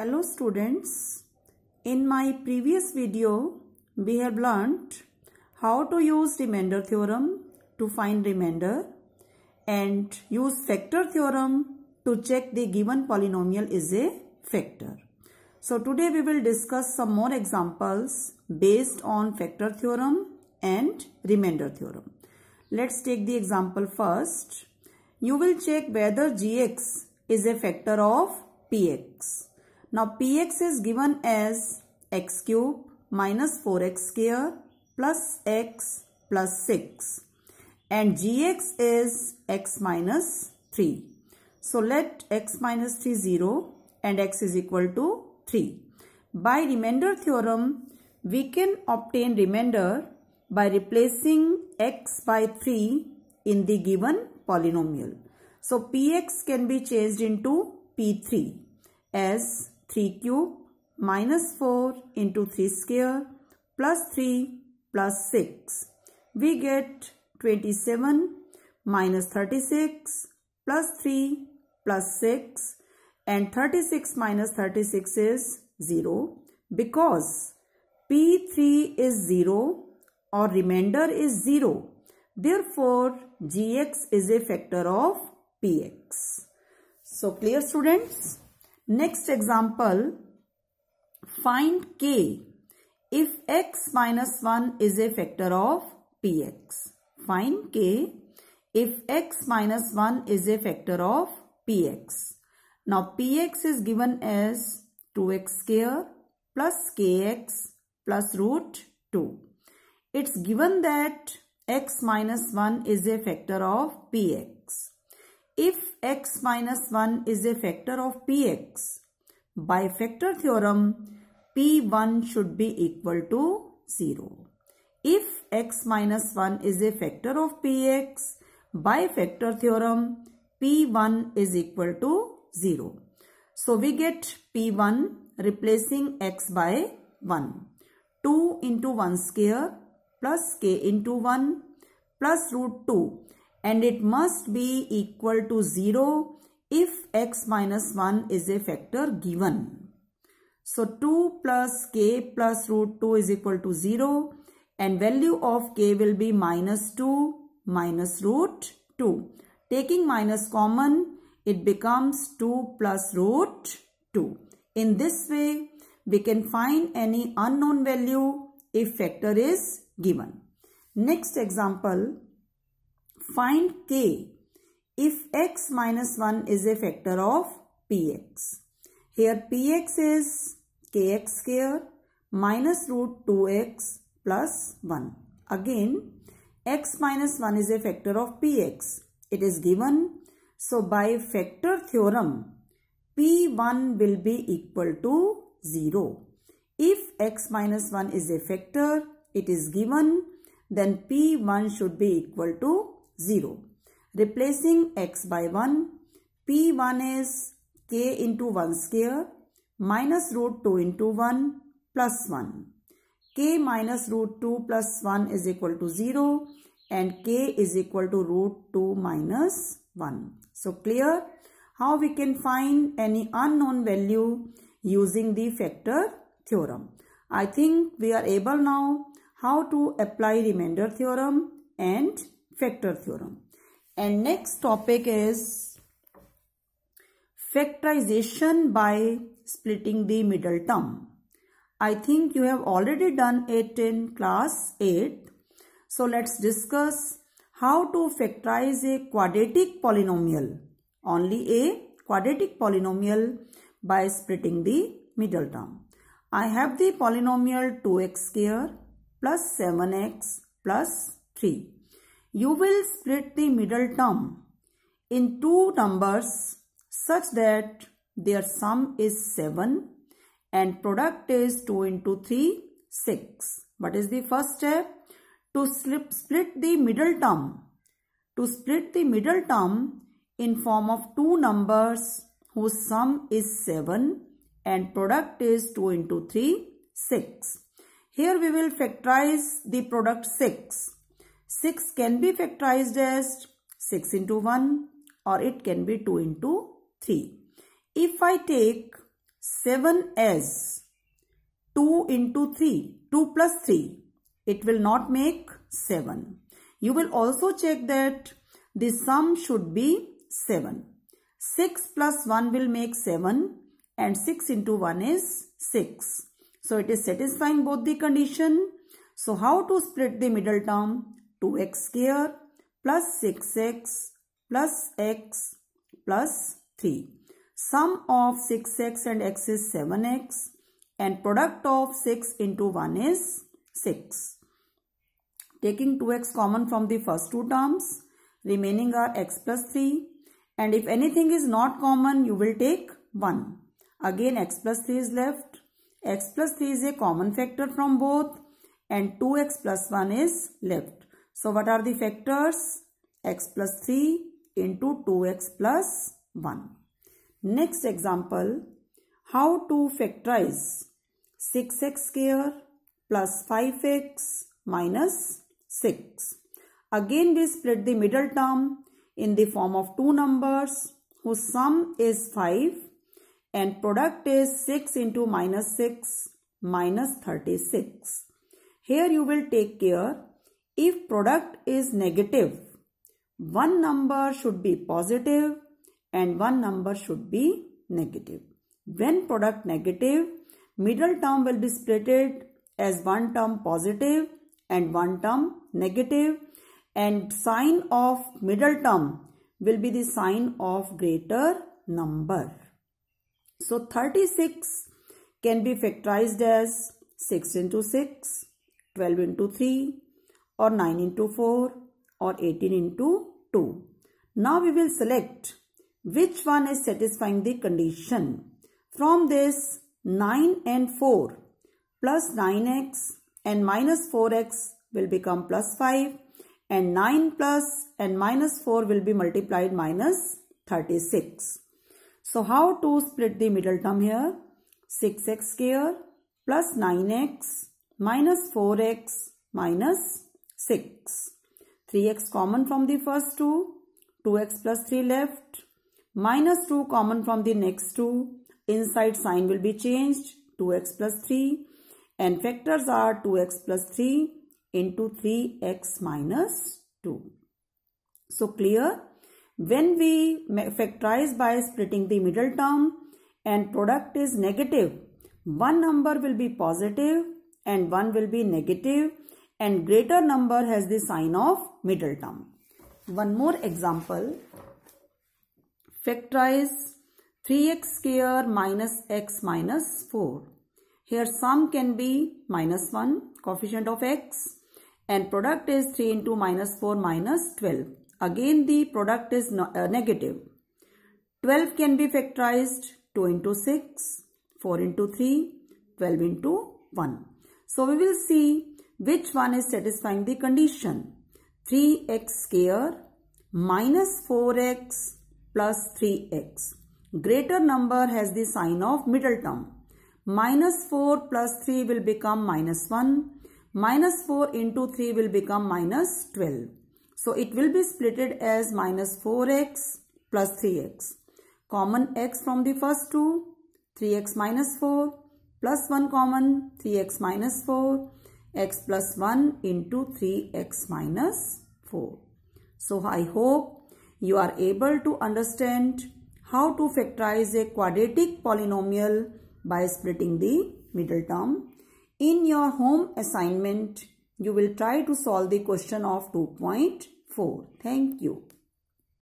Hello students, in my previous video we have learnt how to use remainder theorem to find remainder and use factor theorem to check the given polynomial is a factor. So today we will discuss some more examples based on factor theorem and remainder theorem. Let's take the example first. You will check whether gx is a factor of px. Now Px is given as x cube minus 4x square plus x plus 6 and gx is x minus 3. So let x minus 3 0 and x is equal to 3. By remainder theorem, we can obtain remainder by replacing x by 3 in the given polynomial. So px can be changed into p3 as 3 cube minus 4 into 3 square plus 3 plus 6. We get 27 minus 36 plus 3 plus 6 and 36 minus 36 is 0 because P3 is 0 or remainder is 0. Therefore, Gx is a factor of Px. So, clear students? Next example, find k if x minus 1 is a factor of px. Find k if x minus 1 is a factor of px. Now px is given as 2x square plus kx plus root 2. It's given that x minus 1 is a factor of px if x minus 1 is a factor of px, by factor theorem, p1 should be equal to 0. If x minus 1 is a factor of px, by factor theorem, p1 is equal to 0. So we get p1 replacing x by 1. 2 into 1 square plus k into 1 plus root 2 and it must be equal to 0 if x minus 1 is a factor given. So 2 plus k plus root 2 is equal to 0 and value of k will be minus 2 minus root 2. Taking minus common, it becomes 2 plus root 2. In this way, we can find any unknown value if factor is given. Next example, Find k if x minus 1 is a factor of px. Here px is kx square minus root 2x plus 1. Again, x minus 1 is a factor of px. It is given. So, by factor theorem, p1 will be equal to 0. If x minus 1 is a factor, it is given, then p1 should be equal to 0. Replacing x by 1, p1 is k into 1 square minus root 2 into 1 plus 1. k minus root 2 plus 1 is equal to 0 and k is equal to root 2 minus 1. So clear how we can find any unknown value using the factor theorem. I think we are able now how to apply remainder theorem and factor theorem and next topic is factorization by splitting the middle term. I think you have already done it in class 8. So let's discuss how to factorize a quadratic polynomial, only a quadratic polynomial by splitting the middle term. I have the polynomial 2x square plus 7x plus 3. You will split the middle term in two numbers such that their sum is 7 and product is 2 into 3, 6. What is the first step? To slip, split the middle term. To split the middle term in form of two numbers whose sum is 7 and product is 2 into 3, 6. Here we will factorize the product 6. 6 can be factorized as 6 into 1 or it can be 2 into 3. If I take 7 as 2 into 3, 2 plus 3, it will not make 7. You will also check that the sum should be 7. 6 plus 1 will make 7 and 6 into 1 is 6. So it is satisfying both the condition. So how to split the middle term? 2x square plus 6x plus x plus 3. Sum of 6x and x is 7x and product of 6 into 1 is 6. Taking 2x common from the first two terms, remaining are x plus 3 and if anything is not common, you will take 1. Again x plus 3 is left. x plus 3 is a common factor from both and 2x plus 1 is left. So what are the factors? x plus 3 into 2x plus 1. Next example, how to factorize 6x square plus 5x minus 6. Again we split the middle term in the form of two numbers whose sum is 5 and product is 6 into minus 6 minus 36. Here you will take care if product is negative, one number should be positive and one number should be negative. When product negative, middle term will be splitted as one term positive and one term negative and sign of middle term will be the sign of greater number. So 36 can be factorized as 6 into 6, 12 into 3, or 9 into 4 or 18 into 2. Now we will select which one is satisfying the condition. From this 9 and 4 plus 9x and minus 4x will become plus 5 and 9 plus and minus 4 will be multiplied minus 36. So how to split the middle term here? 6x square plus 9x minus 4x minus 6. 3x common from the first two. 2x plus 3 left. Minus 2 common from the next two. Inside sign will be changed. 2x plus 3. And factors are 2x plus 3 into 3x minus 2. So clear? When we factorize by splitting the middle term and product is negative, one number will be positive and one will be negative and greater number has the sign of middle term. One more example. Factorize 3x square minus x minus 4. Here sum can be minus 1 coefficient of x and product is 3 into minus 4 minus 12. Again the product is no, uh, negative. 12 can be factorized 2 into 6, 4 into 3, 12 into 1. So we will see which one is satisfying the condition? 3x square minus 4x plus 3x. Greater number has the sign of middle term. Minus 4 plus 3 will become minus 1. Minus 4 into 3 will become minus 12. So it will be splitted as minus 4x plus 3x. Common x from the first two, 3x minus 4 plus 1 common, 3x minus 4 x plus 1 into 3x minus 4. So I hope you are able to understand how to factorize a quadratic polynomial by splitting the middle term. In your home assignment, you will try to solve the question of 2.4. Thank you.